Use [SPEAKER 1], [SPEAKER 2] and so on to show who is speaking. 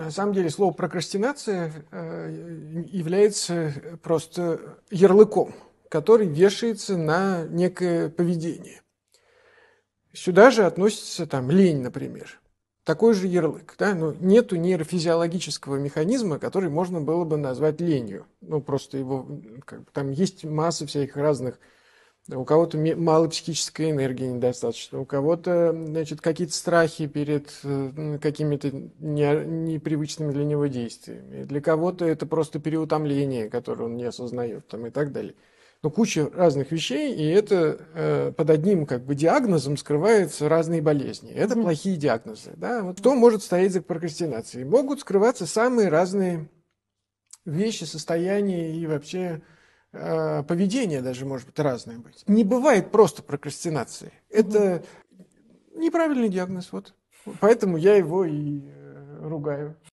[SPEAKER 1] На самом деле слово прокрастинация э, является просто ярлыком, который вешается на некое поведение. Сюда же относится там лень, например. Такой же ярлык. Да? Но ну, нету нейрофизиологического механизма, который можно было бы назвать ленью. Ну, просто его... Как, там есть масса всяких разных у кого-то мало психической энергии недостаточно, у кого-то, значит, какие-то страхи перед э, какими-то не, непривычными для него действиями. Для кого-то это просто переутомление, которое он не осознает там, и так далее. Но ну, куча разных вещей, и это э, под одним как бы диагнозом скрываются разные болезни. Это mm-hmm. плохие диагнозы. Да? Вот кто может стоять за прокрастинацией? Могут скрываться самые разные вещи, состояния и вообще э, поведение даже может быть разное быть. Не бывает просто прокрастинации. Это неправильный диагноз. Вот. Поэтому я его и э, ругаю.